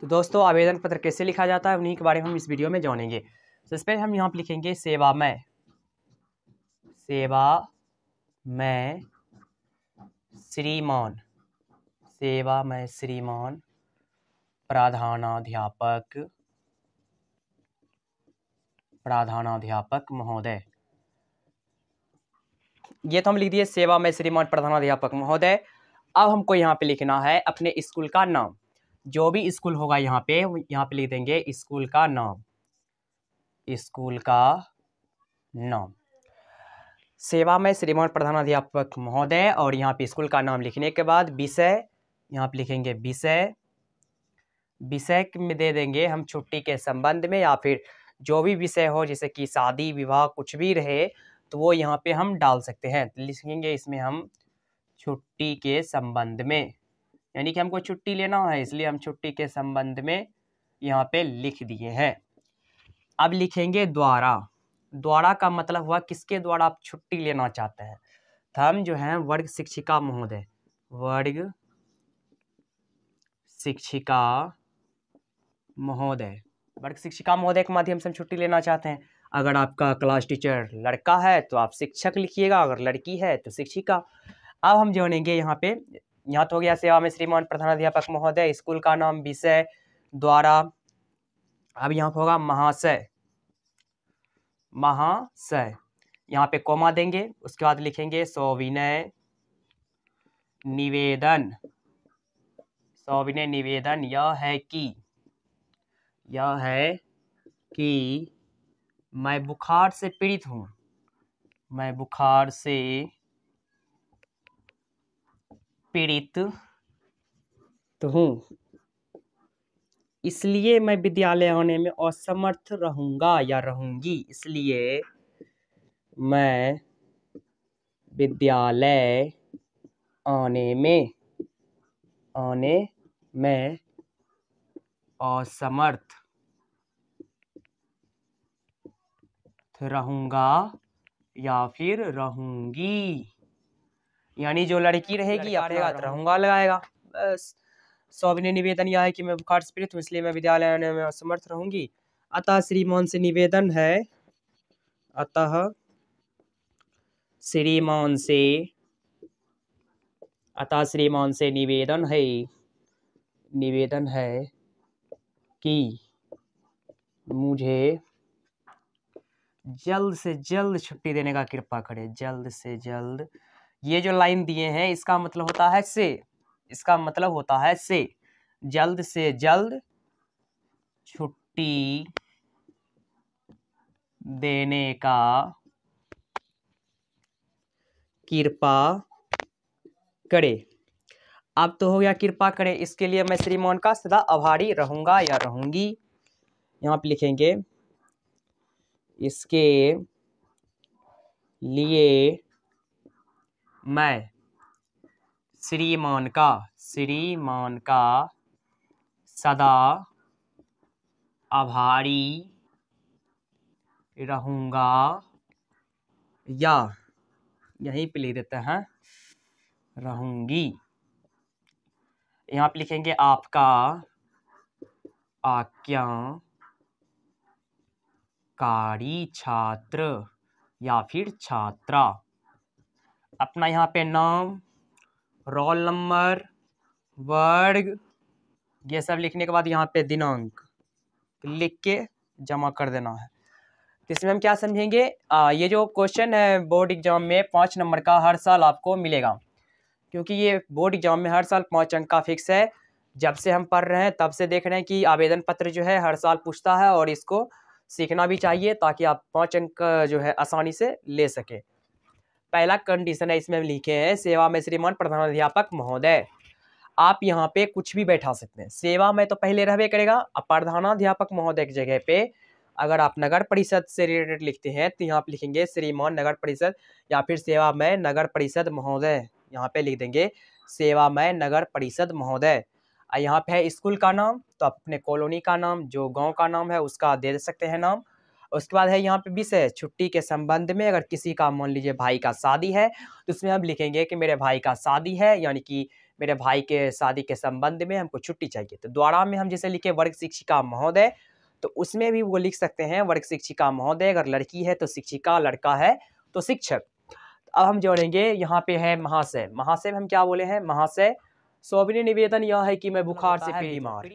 तो दोस्तों आवेदन पत्र कैसे लिखा जाता है उन्हीं के बारे में हम इस वीडियो में जानेंगे तो इस पर हम यहाँ पर लिखेंगे सेवा सेवा सेवामय श्रीमान सेवा मैं श्रीमान प्राधानाध्यापक प्राधानाध्यापक महोदय ये तो हम लिख दिए सेवा में श्रीमान प्रधानाध्यापक महोदय अब हमको यहाँ पे लिखना है अपने स्कूल का नाम जो भी स्कूल होगा यहाँ पे यहाँ पे लिख देंगे स्कूल का नाम स्कूल का नाम सेवा में श्रीमान प्रधानाध्यापक महोदय और यहाँ पे स्कूल का नाम लिखने के बाद विषय यहाँ पे लिखेंगे विषय विषय में दे देंगे हम छुट्टी के संबंध में या फिर जो भी विषय हो जैसे कि शादी विवाह कुछ भी रहे तो वो यहाँ पे हम डाल सकते हैं तो लिखेंगे इसमें हम छुट्टी के संबंध में यानी कि हमको छुट्टी लेना है इसलिए हम छुट्टी के संबंध में यहाँ पे लिख दिए हैं अब लिखेंगे द्वारा द्वारा का मतलब हुआ किसके द्वारा आप छुट्टी लेना चाहते हैं तो हम जो हैं वर्ग शिक्षिका महोदय वर्ग शिक्षिका महोदय वर्ग शिक्षिका महोदय के माध्यम से हम छुट्टी लेना चाहते हैं अगर आपका क्लास टीचर लड़का है तो आप शिक्षक लिखिएगा अगर लड़की है तो शिक्षिका अब हम जानेंगे यहाँ पे यहाँ हो गया सेवा में श्रीमान प्रधानाध्यापक महोदय स्कूल का नाम विषय द्वारा अब यहाँ पे होगा महाशय महाशय यहाँ पे कोमा देंगे उसके बाद लिखेंगे सौविनय निवेदन सौविनय निवेदन यह है कि यह है कि मैं बुखार से पीड़ित हूँ मैं बुखार से पीड़ित तो हूँ इसलिए मैं विद्यालय आने में असमर्थ रहूंगा या रहूंगी इसलिए मैं विद्यालय आने में आने में असमर्थ रहूंगा या फिर रहूंगी यानी जो लड़की रहेगी अपने हाथ लगाएगा बस सौभ ने निवेदन यह है कि मैं बुखार से पीड़ित हूँ इसलिए मैं विद्यालय आने में असमर्थ रहूंगी अतः श्रीमान से निवेदन है अतः श्रीमान से अतः श्रीमान से निवेदन है निवेदन है कि मुझे जल्द से जल्द छुट्टी देने का कृपा करें जल्द से जल्द ये जो लाइन दिए हैं इसका मतलब होता है से इसका मतलब होता है से जल्द से जल्द छुट्टी देने का कृपा करे अब तो हो गया कृपा करें इसके लिए मैं श्रीमान का सदा आभारी रहूंगा या रहूंगी यहां पे लिखेंगे इसके लिए मैं श्रीमान का श्रीमान का सदा आभारी रहूंगा या यहीं पे लिख देते हैं रहूंगी यहाँ पे लिखेंगे आपका कारी छात्र या फिर छात्रा अपना यहाँ पे नाम रोल नंबर वर्ग ये सब लिखने के बाद यहाँ पे दिनांक लिख के जमा कर देना है तो इसमें हम क्या समझेंगे आ, ये जो क्वेश्चन है बोर्ड एग्जाम में पाँच नंबर का हर साल आपको मिलेगा क्योंकि ये बोर्ड एग्जाम में हर साल पाँच अंक का फिक्स है जब से हम पढ़ रहे हैं तब से देख रहे हैं कि आवेदन पत्र जो है हर साल पूछता है और इसको सीखना भी चाहिए ताकि आप पाँच अंक जो है आसानी से ले सकें पहला कंडीशन है इसमें लिखे हैं सेवा में श्रीमान प्रधानाध्यापक महोदय आप यहाँ पे कुछ भी बैठा सकते हैं सेवा में तो पहले रहे करेगा अब प्रधानाध्यापक महोदय की जगह पे अगर आप नगर परिषद से रिलेटेड लिखते हैं तो यहाँ पे लिखेंगे श्रीमान नगर परिषद या फिर सेवा में नगर परिषद महोदय यहाँ पे लिख देंगे सेवा में नगर परिषद महोदय यहाँ पे है स्कूल का नाम तो आप अपने कॉलोनी का नाम जो गांव का नाम है उसका दे सकते हैं नाम उसके बाद है यहाँ पे विषय छुट्टी के संबंध में अगर किसी का मान लीजिए भाई का शादी है तो उसमें हम लिखेंगे कि मेरे भाई का शादी है यानी कि मेरे भाई के शादी के संबंध में हमको छुट्टी चाहिए तो द्वारा में हम जैसे लिखे वर्ग शिक्षिका महोदय तो उसमें भी वो लिख सकते हैं वर्ग शिक्षिका महोदय अगर लड़की है तो शिक्षिका लड़का है तो शिक्षक अब हम जोड़ेंगे यहाँ पे है महाशय महाशय हम क्या बोले हैं महाशय सौभिनी निवेदन यह है कि मैं बुखार से बीमार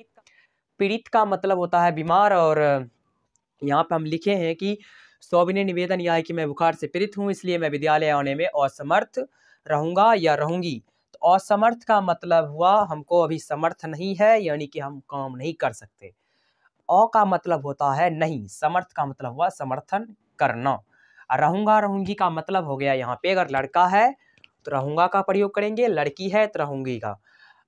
पीड़ित का मतलब होता है बीमार और यहाँ पर हम लिखे हैं कि सौविनय निवेदन यह है कि मैं बुखार से पीड़ित हूँ इसलिए मैं विद्यालय आने में असमर्थ रहूँगा या रहूँगी तो असमर्थ का मतलब हुआ हमको अभी समर्थ नहीं है यानी कि हम काम नहीं कर सकते अ का मतलब होता है नहीं समर्थ का मतलब हुआ समर्थन करना रहूँगा रहूँगी का मतलब हो गया यहाँ पे अगर लड़का है तो रहूँगा का प्रयोग करेंगे लड़की है तो रहूँगी का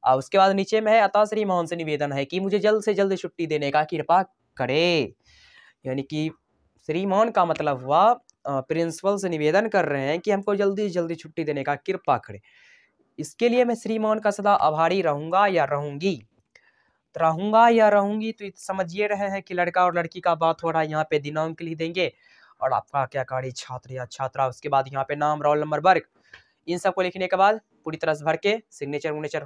और उसके बाद नीचे में है अतः श्री मोहन से निवेदन है कि मुझे जल्द से जल्द छुट्टी देने का कृपा करे यानी कि श्रीमान का मतलब हुआ प्रिंसिपल से निवेदन कर रहे हैं कि हमको जल्दी से जल्दी छुट्टी देने का कृपा करें इसके लिए मैं श्रीमान का सदा आभारी रहूँगा या रहूँगी रहूँगा या रहूँगी तो समझिए रहे हैं कि लड़का और लड़की का बात हो रहा है यहाँ पे दिनांक लिख देंगे और आपका क्या कार्य छात्र या छात्रा उसके बाद यहाँ पे नाम रोल नंबर वर्ग इन सबको लिखने के बाद पूरी तरह से भर के सिग्नेचर उग्नेचर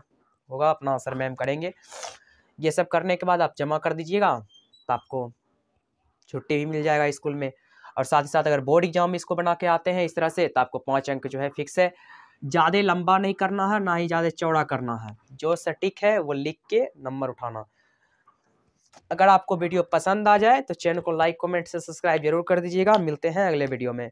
होगा अपना सर मैम करेंगे ये सब करने के बाद आप जमा कर दीजिएगा तो आपको छुट्टी भी मिल जाएगा स्कूल में और साथ ही साथ अगर बोर्ड एग्जाम इसको बना के आते हैं इस तरह से तो आपको पाँच अंक जो है फिक्स है ज़्यादा लंबा नहीं करना है ना ही ज़्यादा चौड़ा करना है जो सटीक है वो लिख के नंबर उठाना अगर आपको वीडियो पसंद आ जाए तो चैनल को लाइक कमेंट से सब्सक्राइब जरूर कर दीजिएगा मिलते हैं अगले वीडियो में